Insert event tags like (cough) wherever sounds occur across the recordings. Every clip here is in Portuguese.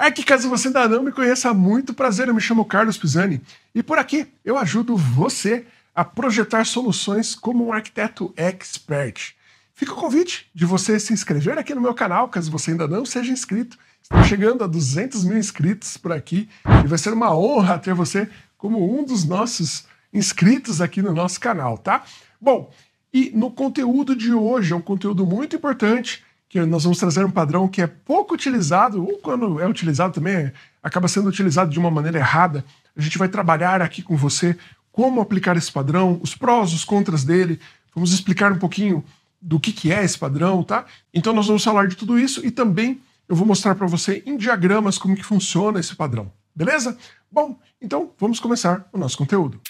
Aqui, caso você ainda não me conheça, muito prazer, eu me chamo Carlos Pisani e por aqui eu ajudo você a projetar soluções como um arquiteto expert. Fica o convite de você se inscrever aqui no meu canal, caso você ainda não seja inscrito. Estou chegando a 200 mil inscritos por aqui e vai ser uma honra ter você como um dos nossos inscritos aqui no nosso canal, tá? Bom, e no conteúdo de hoje, é um conteúdo muito importante que nós vamos trazer um padrão que é pouco utilizado, ou quando é utilizado também, acaba sendo utilizado de uma maneira errada. A gente vai trabalhar aqui com você como aplicar esse padrão, os prós, os contras dele. Vamos explicar um pouquinho do que, que é esse padrão, tá? Então nós vamos falar de tudo isso e também eu vou mostrar para você em diagramas como que funciona esse padrão, beleza? Bom, então vamos começar o nosso conteúdo.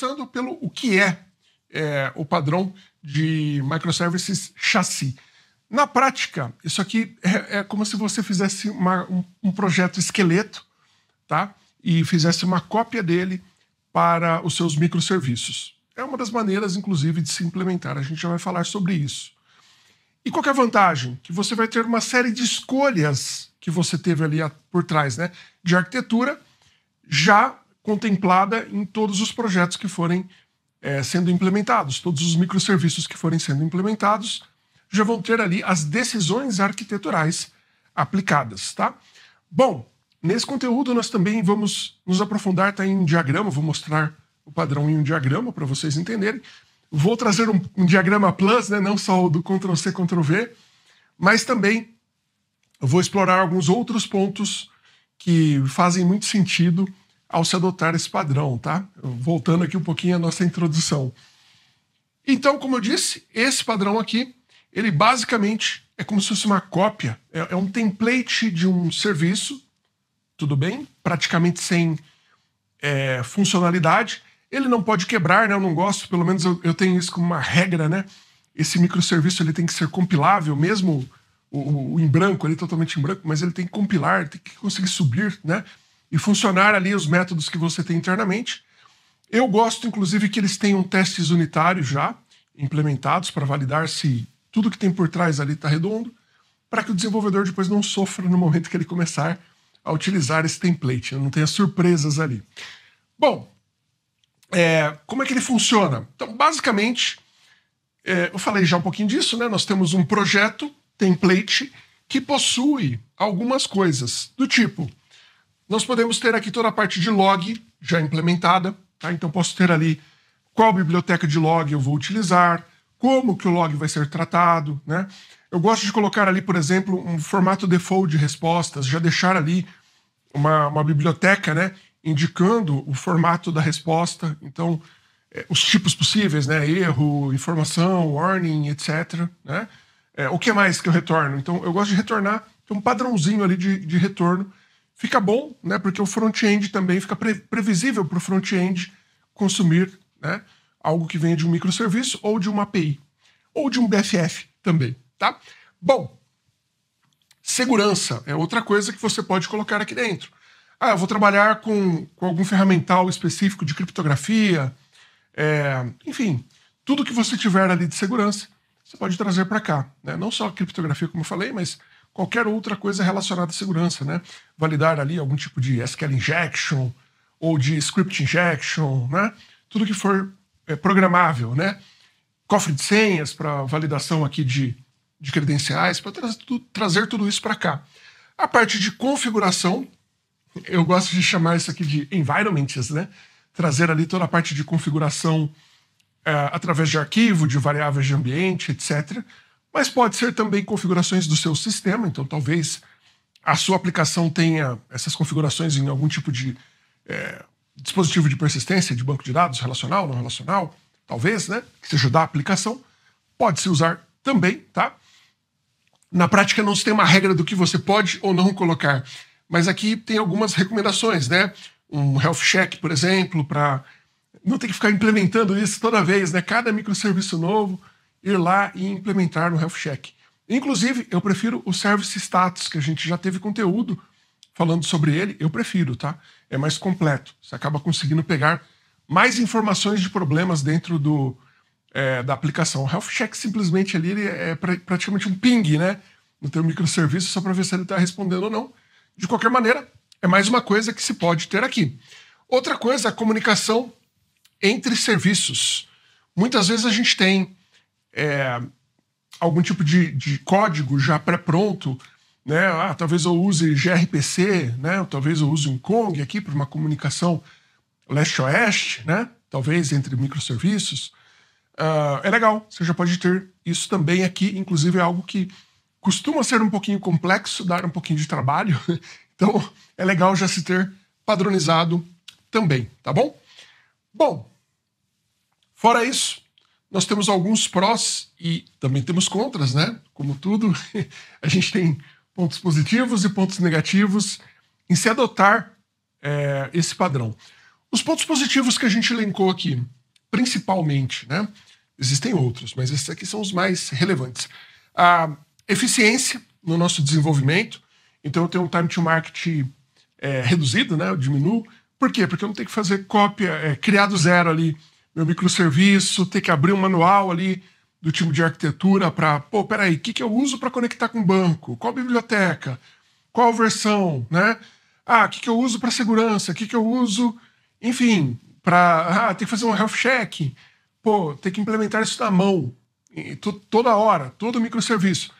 Começando pelo o que é, é o padrão de microservices chassi. Na prática, isso aqui é, é como se você fizesse uma, um, um, projeto esqueleto, tá? E fizesse uma cópia dele para os seus microserviços. É uma das maneiras, inclusive, de se implementar. A gente já vai falar sobre isso. E qual é a vantagem? Que você vai ter uma série de escolhas que você teve ali por trás, né? De arquitetura, já contemplada em todos os projetos que forem é, sendo implementados, todos os microserviços que forem sendo implementados já vão ter ali as decisões arquiteturais aplicadas, tá? Bom, nesse conteúdo nós também vamos nos aprofundar tá, em um diagrama, vou mostrar o padrão em um diagrama para vocês entenderem. Vou trazer um, um, diagrama plus, né, não só o do Ctrl+C, Ctrl+V, mas também vou explorar alguns outros pontos que fazem muito sentido ao se adotar esse padrão, tá? Voltando aqui um pouquinho à nossa introdução. Então, como eu disse, esse padrão aqui, ele basicamente é como se fosse uma cópia, é, é um template de um serviço, tudo bem? Praticamente sem é, funcionalidade. Ele não pode quebrar, né? Eu não gosto, pelo menos eu, eu tenho isso como uma regra, né? Esse microserviço ele tem que ser compilável, mesmo o, o, o em branco, ele é totalmente em branco, mas ele tem que compilar, tem que conseguir subir, né? e funcionar ali os métodos que você tem internamente. Eu gosto, inclusive, que eles tenham testes unitários já implementados para validar se tudo que tem por trás ali está redondo, para que o desenvolvedor depois não sofra no momento que ele começar a utilizar esse template, né? não tenha surpresas ali. Bom, é, como é que ele funciona? Então, basicamente, é, eu falei já um pouquinho disso, né? Nós temos um projeto template que possui algumas coisas do tipo nós podemos ter aqui toda a parte de log já implementada. Tá? Então, posso ter ali qual biblioteca de log eu vou utilizar, como que o log vai ser tratado. Né? Eu gosto de colocar ali, por exemplo, um formato default de respostas, já deixar ali uma, uma biblioteca né, indicando o formato da resposta. Então, é, os tipos possíveis, né? erro, informação, warning, etc. Né? É, o que mais que eu retorno? Então, eu gosto de retornar um padrãozinho ali de, de retorno fica bom, né? Porque o front-end também fica pre previsível para o front-end consumir, né? Algo que venha de um microserviço ou de uma API ou de um BFF também, tá? Bom, segurança é outra coisa que você pode colocar aqui dentro. Ah, eu vou trabalhar com, com algum ferramental específico de criptografia, é, enfim, tudo que você tiver ali de segurança, você pode trazer para cá. Né? Não só criptografia, como eu falei, mas qualquer outra coisa relacionada à segurança, né? Validar ali algum tipo de SQL injection ou de script injection, né? Tudo que for é, programável, né? Cofre de senhas para validação aqui de, de credenciais, para tra trazer tudo isso para cá. A parte de configuração, eu gosto de chamar isso aqui de environments, né? Trazer ali toda a parte de configuração é, através de arquivo, de variáveis de ambiente, etc mas pode ser também configurações do seu sistema, então talvez a sua aplicação tenha essas configurações em algum tipo de é, dispositivo de persistência, de banco de dados, relacional, não relacional, talvez, né? Que seja da aplicação. Pode-se usar também, tá? Na prática não se tem uma regra do que você pode ou não colocar, mas aqui tem algumas recomendações, né? Um health check, por exemplo, para não ter que ficar implementando isso toda vez, né? Cada microserviço novo ir lá e implementar no Health Check. Inclusive, eu prefiro o Service Status, que a gente já teve conteúdo falando sobre ele, eu prefiro, tá? É mais completo. Você acaba conseguindo pegar mais informações de problemas dentro do, é, da aplicação. O Health Check simplesmente ali é pra, praticamente um ping, né? No teu microserviço, só para ver se ele está respondendo ou não. De qualquer maneira, é mais uma coisa que se pode ter aqui. Outra coisa, a comunicação entre serviços. Muitas vezes a gente tem é, algum tipo de, de código já pré-pronto, né? Ah, talvez eu use gRPC, né? Talvez eu use um Kong aqui para uma comunicação leste-oeste, né? Talvez entre microserviços. Uh, é legal, você já pode ter isso também aqui, inclusive é algo que costuma ser um pouquinho complexo, dar um pouquinho de trabalho, (laughs) então é legal já se ter padronizado também, tá bom? Bom, fora isso, nós temos alguns prós e também temos contras, né? Como tudo, (laughs) a gente tem pontos positivos e pontos negativos em se adotar é, esse padrão. Os pontos positivos que a gente elencou aqui, principalmente, né? Existem outros, mas esses aqui são os mais relevantes. A eficiência no nosso desenvolvimento. Então, eu tenho um time to market é, reduzido, né? Eu diminuo. Por quê? Porque eu não tenho que fazer cópia, é, criar do zero ali meu microserviço, ter que abrir um manual ali do time de arquitetura para, pô, peraí, o que, que eu uso para conectar com o banco? Qual biblioteca? Qual versão, né? Ah, o que, que eu uso para segurança? O que, que eu uso, enfim, para ah, ter que fazer um health check. Pô, ter que implementar isso na mão, e toda hora, todo microserviço.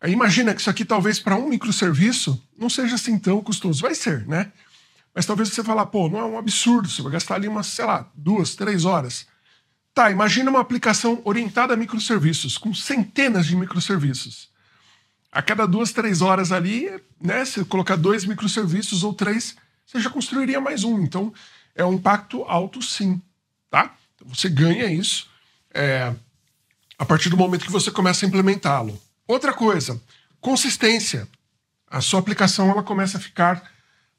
Aí imagina que isso aqui talvez para um microserviço não seja assim tão custoso. Vai ser, né? Mas talvez você falar, pô, não é um absurdo, você vai gastar ali umas, sei lá, duas, três horas. Tá, imagina uma aplicação orientada a microserviços, com centenas de microserviços. A cada duas, três horas ali, né, se colocar dois microserviços ou três, você já construiria mais um. Então, é um impacto alto sim, tá? Então, você ganha isso é, a partir do momento que você começa a implementá-lo. Outra coisa, consistência. A sua aplicação ela começa a ficar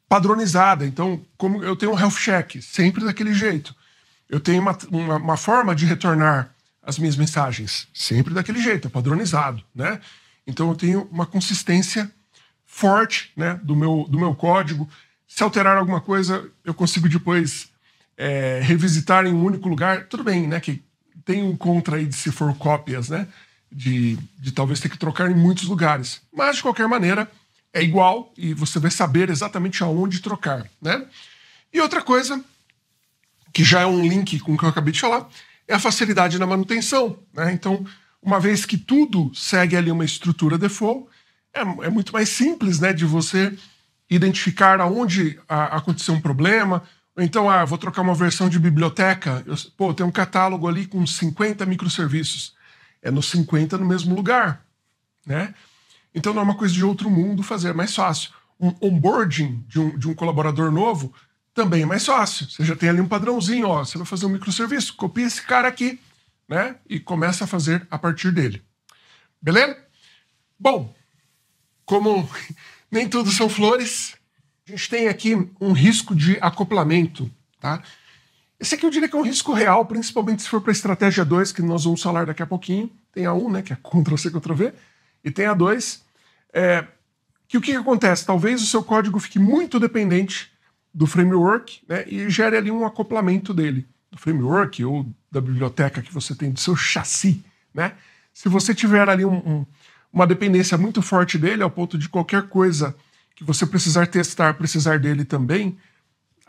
padronizada. Então, como eu tenho um health check, sempre daquele jeito. Eu tenho uma, uma, uma forma de retornar as minhas mensagens, sempre daquele jeito, é padronizado, né? Então eu tenho uma consistência forte, né, do meu, do meu código. Se alterar alguma coisa, eu consigo depois é, revisitar em um único lugar. Tudo bem, né, que tem um contra aí de se for cópias, né, de, de talvez ter que trocar em muitos lugares. Mas, de qualquer maneira, é igual e você vai saber exatamente aonde trocar, né? E outra coisa, que já é um link com o que eu acabei de falar, é a facilidade na manutenção, né? Então, uma vez que tudo segue ali uma estrutura default, é, é muito mais simples, né, de você identificar aonde a, aconteceu um problema, ou então, ah, vou trocar uma versão de biblioteca, eu, pô, tem um catálogo ali com 50 microserviços, é nos 50 no mesmo lugar, né? Então não é uma coisa de outro mundo fazer, é mais fácil. Um onboarding de um, de um colaborador novo também é mais fácil. Você já tem ali um padrãozinho, ó, você vai fazer um microserviço, copia esse cara aqui, né? E começa a fazer a partir dele. Beleza? Bom, como (laughs) nem tudo são flores, a gente tem aqui um risco de acoplamento, tá? Esse aqui eu diria que é um risco real, principalmente se for para a estratégia 2, que nós vamos falar daqui a pouquinho. Tem a 1, um, né, que é Ctrl-C, Ctrl-V, e tem a 2, é, que o que, que, acontece? Talvez o seu código fique muito dependente do framework né, e gere ali um acoplamento dele, do framework ou da biblioteca que você tem, do seu chassi. Né? Se você tiver ali um, um, uma dependência muito forte dele, ao ponto de qualquer coisa que você precisar testar, precisar dele também,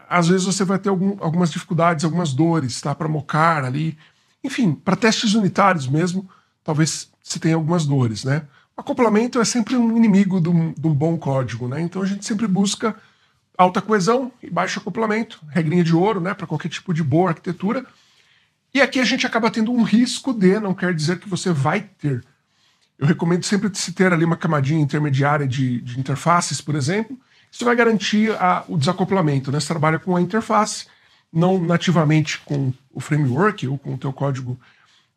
às vezes você vai ter algum, algumas dificuldades, algumas dores, tá? Para mocar ali. Enfim, para testes unitários mesmo, talvez você tenha algumas dores, né? Acoplamento é sempre um inimigo de um, bom código, né? Então a gente sempre busca alta coesão e baixo acoplamento, regrinha de ouro, né, para qualquer tipo de boa arquitetura. E aqui a gente acaba tendo um risco de, não quer dizer que você vai ter. Eu recomendo sempre se ter ali uma camadinha intermediária de, de interfaces, por exemplo. Isso vai garantir a, o desacoplamento, né? Você trabalha com a interface, não nativamente com o framework ou com o teu código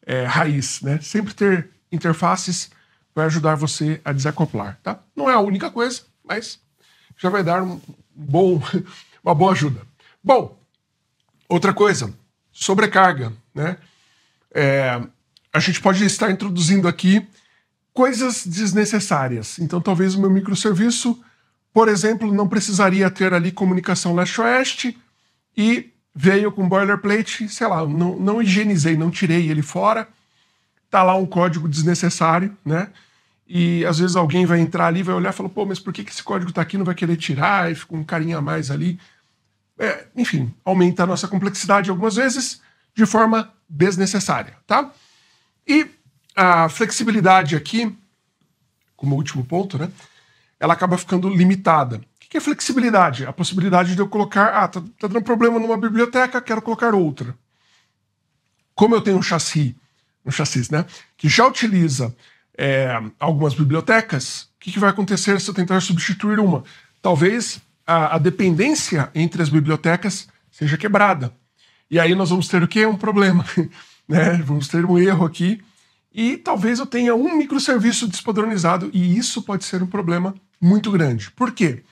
é, raiz, né? Sempre ter interfaces vai ajudar você a desacoplar, tá? Não é a única coisa, mas já vai dar um bom, (laughs) uma boa ajuda. Bom, outra coisa, sobrecarga, né? É, a gente pode estar introduzindo aqui coisas desnecessárias. Então, talvez o meu microserviço, por exemplo, não precisaria ter ali comunicação leste-oeste e veio com boilerplate, sei lá, não, não higienizei, não tirei ele fora, tá lá um código desnecessário, né? E às vezes alguém vai entrar ali, vai olhar e falar, pô, mas por que, esse código está aqui? Não vai querer tirar, e fica um carinha a mais ali. É, enfim, aumenta a nossa complexidade algumas vezes de forma desnecessária, tá? E a flexibilidade aqui, como último ponto, né? Ela acaba ficando limitada. O que é flexibilidade? A possibilidade de eu colocar, ah, tá, tá dando problema numa biblioteca, quero colocar outra. Como eu tenho um chassi, um chassi, né? Que já utiliza é, algumas bibliotecas, o que, que, vai acontecer se eu tentar substituir uma? Talvez a, a, dependência entre as bibliotecas seja quebrada. E aí nós vamos ter o quê? Um problema. (laughs) né? Vamos ter um erro aqui. E talvez eu tenha um microserviço despadronizado, e isso pode ser um problema muito grande. Por quê?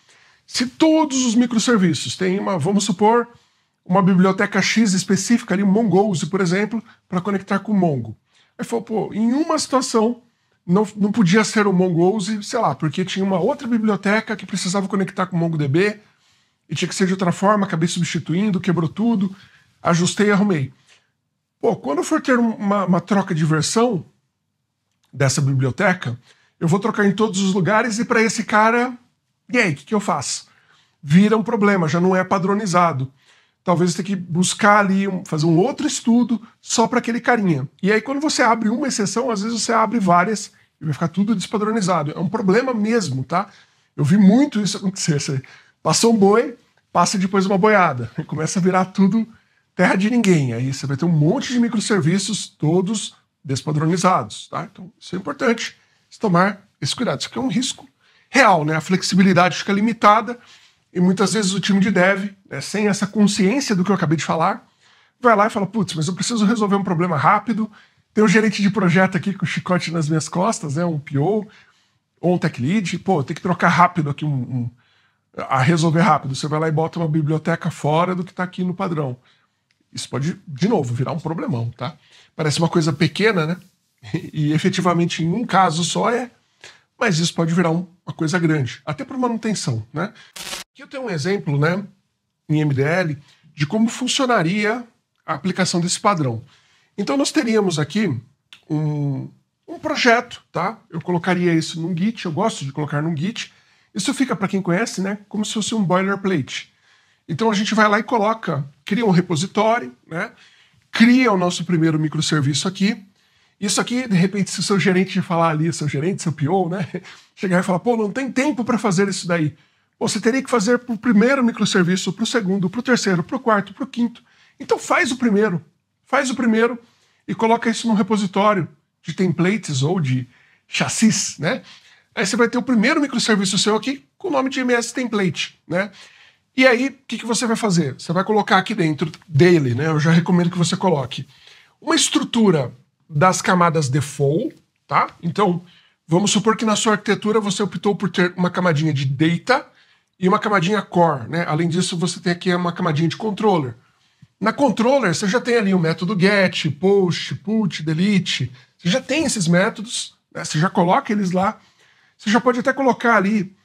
Se todos os microserviços têm uma, vamos supor, uma biblioteca X específica ali, um Mongoose, por exemplo, para conectar com o Mongo. Aí falou, pô, em uma situação não, não podia ser o MongoDB, sei lá, porque tinha uma outra biblioteca que precisava conectar com o MongoDB e tinha que ser de outra forma, acabei substituindo, quebrou tudo, ajustei e arrumei. Pô, quando for ter uma, uma troca de versão dessa biblioteca, eu vou trocar em todos os lugares e para esse cara, e aí, o que, que eu faço? Vira um problema, já não é padronizado talvez você tenha que buscar ali, fazer um outro estudo só para aquele carinha. E aí, quando você abre uma exceção, às vezes você abre várias e vai ficar tudo despadronizado. É um problema mesmo, tá? Eu vi muito isso acontecer. Você passou um boi, passa depois uma boiada, e (laughs) começa a virar tudo terra de ninguém. Aí você vai ter um monte de microserviços, todos despadronizados, tá? Então, isso é importante, se tomar esse cuidado. Isso aqui é um risco real, né? A flexibilidade fica limitada e muitas vezes o time de dev, né, sem essa consciência do que eu acabei de falar, vai lá e fala: putz, mas eu preciso resolver um problema rápido. Tem um gerente de projeto aqui com o chicote nas minhas costas, né, um PO ou um tech lead. Pô, tem que trocar rápido aqui um, um, a resolver rápido. Você vai lá e bota uma biblioteca fora do que está aqui no padrão. Isso pode, de novo, virar um problemão, tá? Parece uma coisa pequena, né? E, e efetivamente em um caso só é, mas isso pode virar um, uma coisa grande, até para manutenção, né? Aqui eu tenho um exemplo, né, em MDL, de como funcionaria a aplicação desse padrão. Então nós teríamos aqui um, um projeto, tá? Eu colocaria isso num Git, eu gosto de colocar num Git. Isso fica, para quem conhece, né, como se fosse um boilerplate. Então a gente vai lá e coloca, cria um repositório, né? Cria o nosso primeiro microserviço aqui. Isso aqui, de repente, se o seu gerente falar ali, seu gerente, seu PO, né? (laughs) Chegar e falar, pô, não tem tempo para fazer isso daí. Você teria que fazer para o primeiro microserviço, para o segundo, para o terceiro, para o quarto, para o quinto. Então faz o primeiro. Faz o primeiro e coloca isso num repositório de templates ou de chassis, né? Aí você vai ter o primeiro microserviço seu aqui com o nome de MS Template, né? E aí, o que, que você vai fazer? Você vai colocar aqui dentro dele, né? Eu já recomendo que você coloque uma estrutura das camadas default, tá? Então, vamos supor que na sua arquitetura você optou por ter uma camadinha de data e uma camadinha core. Né? Além disso, você tem aqui uma camadinha de controller. Na controller, você já tem ali o método get, post, put, delete. Você já tem esses métodos, né? você já coloca eles lá. Você já pode até colocar ali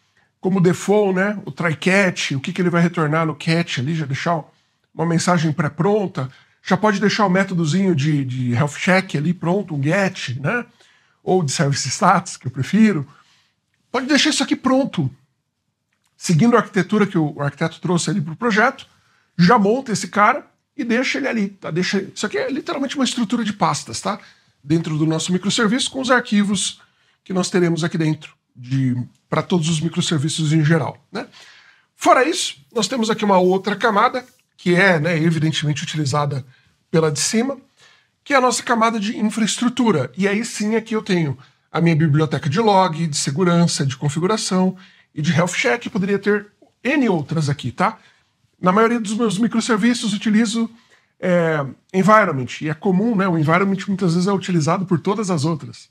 como default né? o try catch, o que, que ele vai retornar no catch ali, já deixar uma mensagem pré-pronta. Já pode deixar o métodozinho de, de health check ali pronto, um get, né? ou de service status, que eu prefiro. Pode deixar isso aqui pronto seguindo a arquitetura que o arquiteto trouxe ali para o projeto, já monta esse cara e deixa ele ali. Tá? Deixa, isso aqui é literalmente uma estrutura de pastas, tá? Dentro do nosso microserviço, com os arquivos que nós teremos aqui dentro, de para todos os microserviços em geral. Né? Fora isso, nós temos aqui uma outra camada, que é né, evidentemente utilizada pela de cima, que é a nossa camada de infraestrutura. E aí sim aqui eu tenho a minha biblioteca de log, de segurança, de configuração e de health check, poderia ter N outras aqui, tá? Na maioria dos meus microserviços utilizo é, environment, e é comum, né? O environment muitas vezes é utilizado por todas as outras.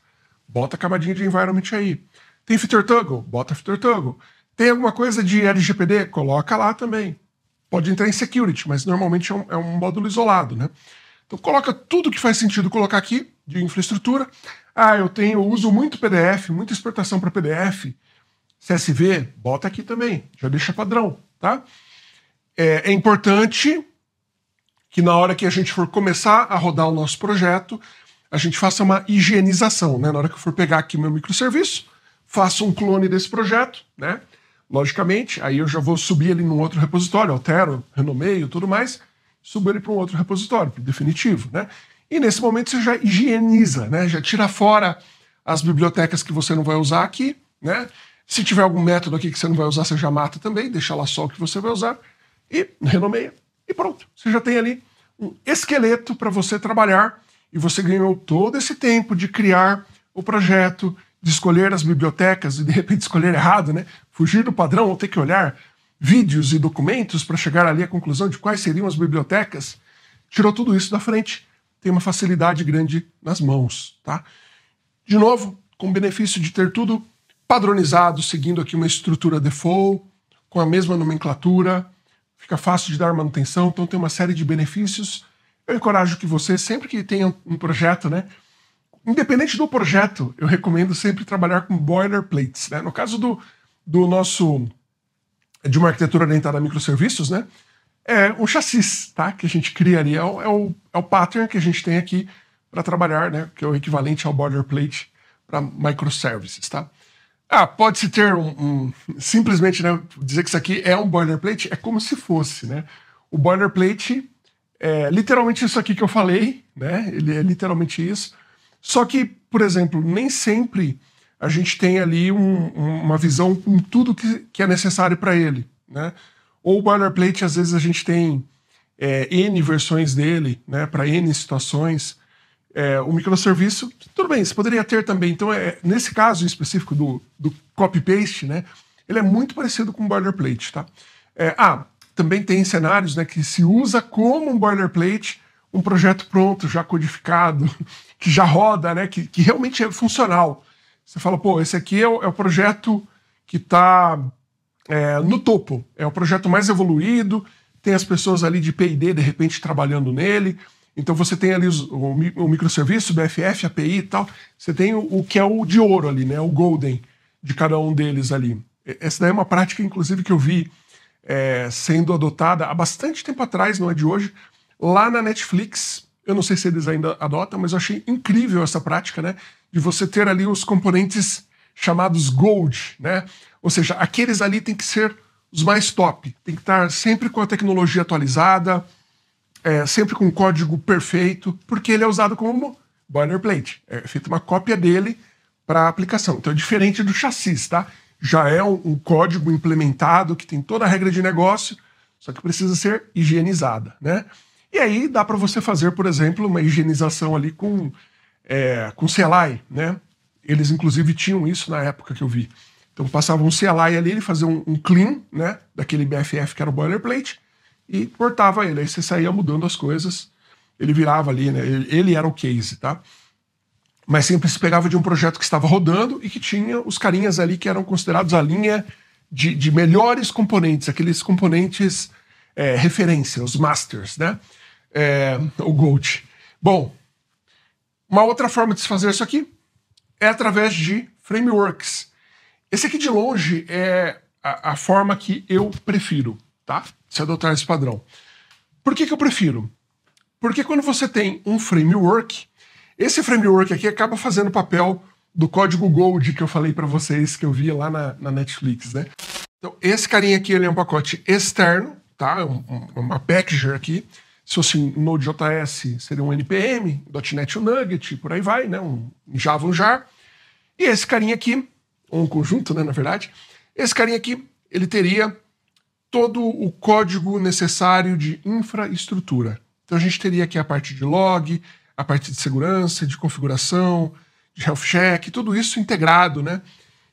Bota a camadinha de environment aí. Tem toggle? Bota toggle. Tem alguma coisa de LGPD? Coloca lá também. Pode entrar em security, mas normalmente é um, é um módulo isolado, né? Então coloca tudo que faz sentido colocar aqui de infraestrutura. Ah, eu tenho, eu uso muito PDF, muita exportação para PDF. CSV, bota aqui também, já deixa padrão, tá? É, é importante que na hora que a gente for começar a rodar o nosso projeto, a gente faça uma higienização, né? Na hora que eu for pegar aqui o meu microserviço, faça um clone desse projeto, né? Logicamente, aí eu já vou subir ele num outro repositório, altero, renomeio, tudo mais, subo ele para um outro repositório, definitivo, né? E nesse momento você já higieniza, né? Já tira fora as bibliotecas que você não vai usar aqui, né? Se tiver algum método aqui que você não vai usar, você já mata também, deixa lá só o que você vai usar e renomeia e pronto. Você já tem ali um esqueleto para você trabalhar e você ganhou todo esse tempo de criar o projeto, de escolher as bibliotecas e de repente escolher errado, né? Fugir do padrão ou ter que olhar vídeos e documentos para chegar ali à conclusão de quais seriam as bibliotecas. Tirou tudo isso da frente, tem uma facilidade grande nas mãos, tá? De novo, com o benefício de ter tudo padronizado, seguindo aqui uma estrutura default, com a mesma nomenclatura, fica fácil de dar manutenção, então tem uma série de benefícios. Eu encorajo que você, sempre que tenha um projeto, né, independente do projeto, eu recomendo sempre trabalhar com boilerplates. Né? No caso do, do nosso de uma arquitetura orientada a microserviços, né? É um chassis, tá? Que a gente cria É o, é o, é o pattern que a gente tem aqui para trabalhar, né? Que é o equivalente ao boilerplate para microservices, tá? Ah, pode-se ter um, um, Simplesmente né, dizer que isso aqui é um boilerplate, é como se fosse, né? O boilerplate é literalmente isso aqui que eu falei, né? Ele é literalmente isso. Só que, por exemplo, nem sempre a gente tem ali um, uma visão com tudo que, que é necessário para ele, né? Ou o boilerplate, às vezes a gente tem é, N versões dele, né? Para N situações é, o microserviço, tudo bem, você poderia ter também. Então, é, nesse caso específico do, do copy-paste, né, ele é muito parecido com o boilerplate. Tá? É, ah, também tem cenários né, que se usa como um boilerplate um projeto pronto, já codificado, (laughs) que já roda, né, que, que realmente é funcional. Você fala, pô, esse aqui é o, é o projeto que está é, no topo, é o projeto mais evoluído, tem as pessoas ali de PD de repente trabalhando nele. Então você tem ali os, o, o microserviço, BFF, API e tal. Você tem o, o, que é o de ouro ali, né? O golden de cada um deles ali. Essa daí é uma prática, inclusive, que eu vi é, sendo adotada há bastante tempo atrás, não é de hoje, lá na Netflix. Eu não sei se eles ainda adotam, mas eu achei incrível essa prática, né? De você ter ali os componentes chamados gold, né? Ou seja, aqueles ali tem que ser os mais top, tem que estar sempre com a tecnologia atualizada, é, sempre com um código perfeito, porque ele é usado como boilerplate. É, é feita uma cópia dele para a aplicação. Então é diferente do chassi tá? Já é um, um código implementado que tem toda a regra de negócio, só que precisa ser higienizada, né? E aí dá para você fazer, por exemplo, uma higienização ali com, é, com CLI, né? Eles, inclusive, tinham isso na época que eu vi. Então passava um CLI ali, ele fazia um, um clean, né? Daquele BFF que era o boilerplate, e cortava ele. Aí você saía mudando as coisas, ele virava ali, né? Ele, era o case, tá? Mas sempre se pegava de um projeto que estava rodando e que tinha os carinhas ali que eram considerados a linha de, de melhores componentes, aqueles componentes é, referência, os masters, né? É, o Gold. Bom, uma outra forma de se fazer isso aqui é através de frameworks. Esse aqui de longe é a, a forma que eu prefiro, tá? se adotar esse padrão. Por que, que eu prefiro? Porque quando você tem um framework, esse framework aqui acaba fazendo o papel do código Gold que eu falei para vocês, que eu vi lá na, na, Netflix, né? Então, esse carinha aqui, ele é um pacote externo, tá? É um, um, uma packager aqui. Se fosse um Node.js, seria um NPM, .NET um Nugget, por aí vai, né? Um Java um jar. E esse carinha aqui, um conjunto, né, na verdade. Esse carinha aqui, ele teria todo o código necessário de infraestrutura. Então a gente teria aqui a parte de log, a parte de segurança, de configuração, de health check, tudo isso integrado, né?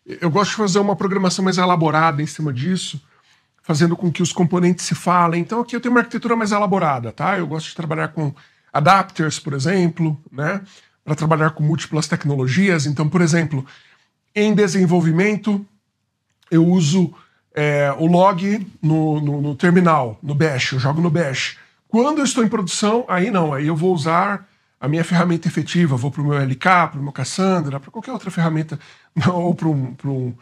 Eu gosto de fazer uma programação mais elaborada em cima disso, fazendo com que os componentes se falem. Então aqui eu tenho uma arquitetura mais elaborada, tá? Eu gosto de trabalhar com adapters, por exemplo, né? Para trabalhar com múltiplas tecnologias. Então, por exemplo, em desenvolvimento, eu uso é, o log no, no, no, terminal, no Bash, eu jogo no Bash. Quando eu estou em produção, aí não, aí eu vou usar a minha ferramenta efetiva, vou para o meu LK, para o meu Cassandra, para qualquer outra ferramenta, (laughs) ou para um, um,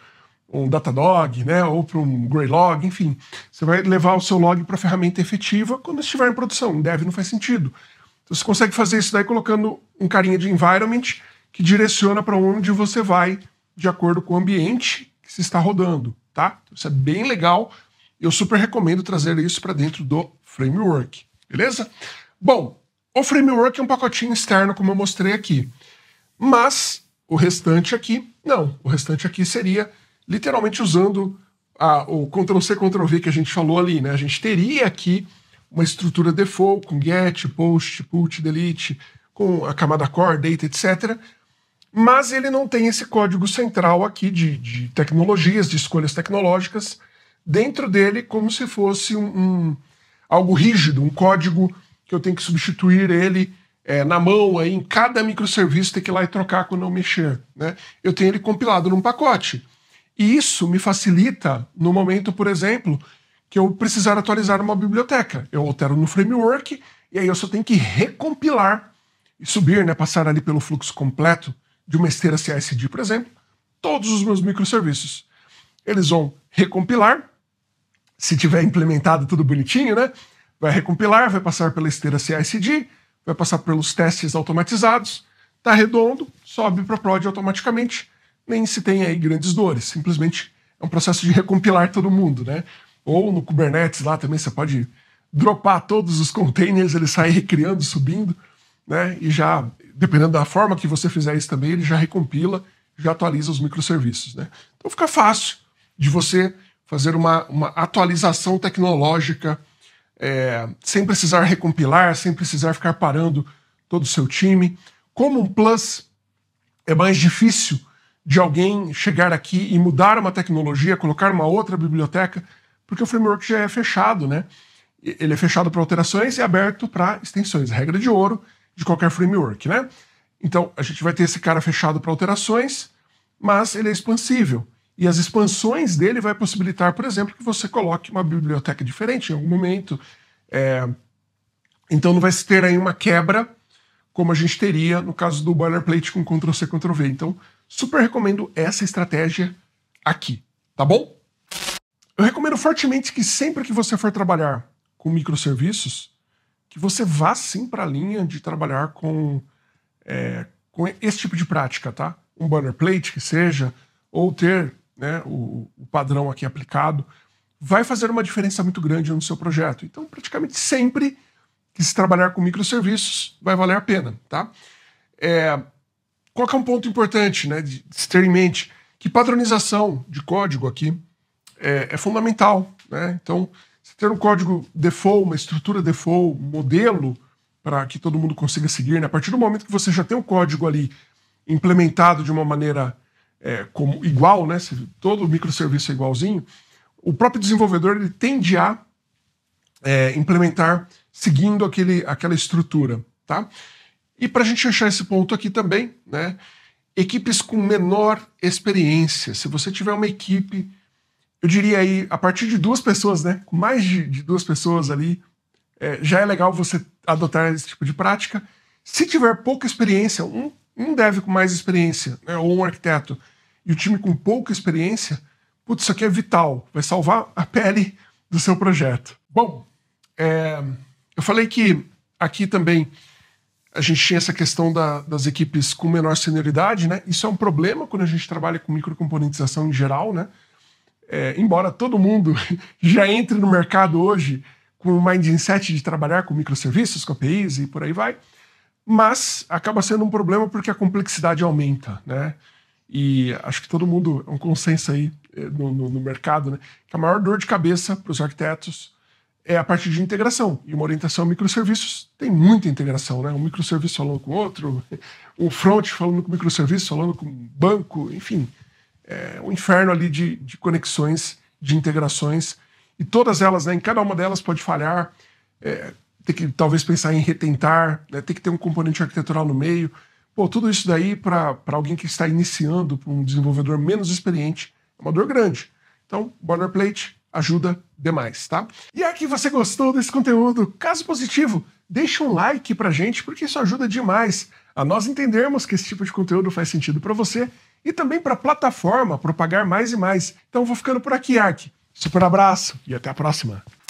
um Datadog, né, ou para um Greylog, enfim. Você vai levar o seu log para a ferramenta efetiva quando estiver em produção, deve, não faz sentido. Então, você consegue fazer isso daí colocando um carinha de environment que direciona para onde você vai de acordo com o ambiente que se está rodando tá? isso é bem legal. Eu super recomendo trazer isso para dentro do framework, beleza? Bom, o framework é um pacotinho externo, como eu mostrei aqui. Mas o restante aqui, não. O restante aqui seria literalmente usando a, o Ctrl-C, Ctrl-V que a gente falou ali, né? A gente teria aqui uma estrutura default com get, post, put, delete, com a camada core, data, etc mas ele não tem esse código central aqui de, de tecnologias, de escolhas tecnológicas, dentro dele como se fosse um, um algo rígido, um código que eu tenho que substituir ele é, na mão, aí, em cada microserviço tem que ir lá e trocar quando eu mexer. Né? Eu tenho ele compilado num pacote. E isso me facilita no momento, por exemplo, que eu precisar atualizar uma biblioteca. Eu altero no framework e aí eu só tenho que recompilar e subir, né, passar ali pelo fluxo completo de uma esteira CSD, por exemplo, todos os meus microserviços. Eles vão recompilar, se tiver implementado tudo bonitinho, né? Vai recompilar, vai passar pela esteira CICD, vai passar pelos testes automatizados, tá redondo, sobe para prod automaticamente, nem se tem aí grandes dores, simplesmente é um processo de recompilar todo mundo, né? Ou no Kubernetes lá também você pode dropar todos os containers, ele sai recriando, subindo né? E já, dependendo da forma que você fizer isso também, ele já recompila, já atualiza os microserviços, né? Então fica fácil de você fazer uma, uma atualização tecnológica é, sem precisar recompilar, sem precisar ficar parando todo o seu time. Como um plus, é mais difícil de alguém chegar aqui e mudar uma tecnologia, colocar uma outra biblioteca, porque o framework já é fechado, né? Ele é fechado para alterações e aberto para extensões. Regra de ouro, de qualquer framework, né? Então, a gente vai ter esse cara fechado para alterações, mas ele é expansível. E as expansões dele vai possibilitar, por exemplo, que você coloque uma biblioteca diferente em algum momento. É... Então, não vai se ter aí uma quebra como a gente teria no caso do boilerplate com Ctrl-C, Ctrl-V. Então, super recomendo essa estratégia aqui, tá bom? Eu recomendo fortemente que sempre que você for trabalhar com microserviços, que você vá sim para a linha de trabalhar com, é, com esse tipo de prática, tá? Um banner plate que seja, ou ter né, o, o padrão aqui aplicado, vai fazer uma diferença muito grande no seu projeto. Então, praticamente sempre que se trabalhar com microserviços, vai valer a pena, tá? É, qual é um ponto importante né, de, de ter em mente? Que padronização de código aqui é, é fundamental, né? Então, você ter um código default, uma estrutura default, um modelo para que todo mundo consiga seguir, né? a partir do momento que você já tem um código ali implementado de uma maneira é, como, igual, né? Se todo microserviço é igualzinho, o próprio desenvolvedor ele tende a é, implementar seguindo aquele, aquela estrutura, tá? E para a gente achar esse ponto aqui também, né? Equipes com menor experiência. Se você tiver uma equipe eu diria aí, a partir de duas pessoas, né? Com mais de, de duas pessoas ali, é, já é legal você adotar esse tipo de prática. Se tiver pouca experiência, um, um dev com mais experiência, né, ou um arquiteto, e o time com pouca experiência, putz, isso aqui é vital, vai salvar a pele do seu projeto. Bom, é, eu falei que aqui também a gente tinha essa questão da, das equipes com menor senioridade, né? Isso é um problema quando a gente trabalha com microcomponentização em geral, né? é, embora todo mundo (laughs) já entre no mercado hoje com o mindset de trabalhar com microserviços, com APIs e por aí vai, mas acaba sendo um problema porque a complexidade aumenta, né? E acho que todo mundo, é um consenso aí é, no, no, no mercado, né? Que a maior dor de cabeça para os arquitetos é a parte de integração. E uma orientação a microserviços tem muita integração, né? Um microserviço falando com outro, (laughs) um front falando com microserviço, falando com banco, enfim, é, um inferno ali de, de conexões, de integrações, e todas elas, né, em cada uma delas pode falhar, é, ter que talvez pensar em retentar, né, ter que ter um componente arquitetural no meio. Pô, tudo isso daí para alguém que está iniciando, para um desenvolvedor menos experiente, é uma dor grande. Então, boilerplate ajuda demais, tá? E aqui é você gostou desse conteúdo? Caso positivo, deixa um like pra gente, porque isso ajuda demais a nós entendermos que esse tipo de conteúdo faz sentido para você e também para a plataforma propagar mais e mais. Então vou ficando por aqui, Ark. Super abraço e até a próxima.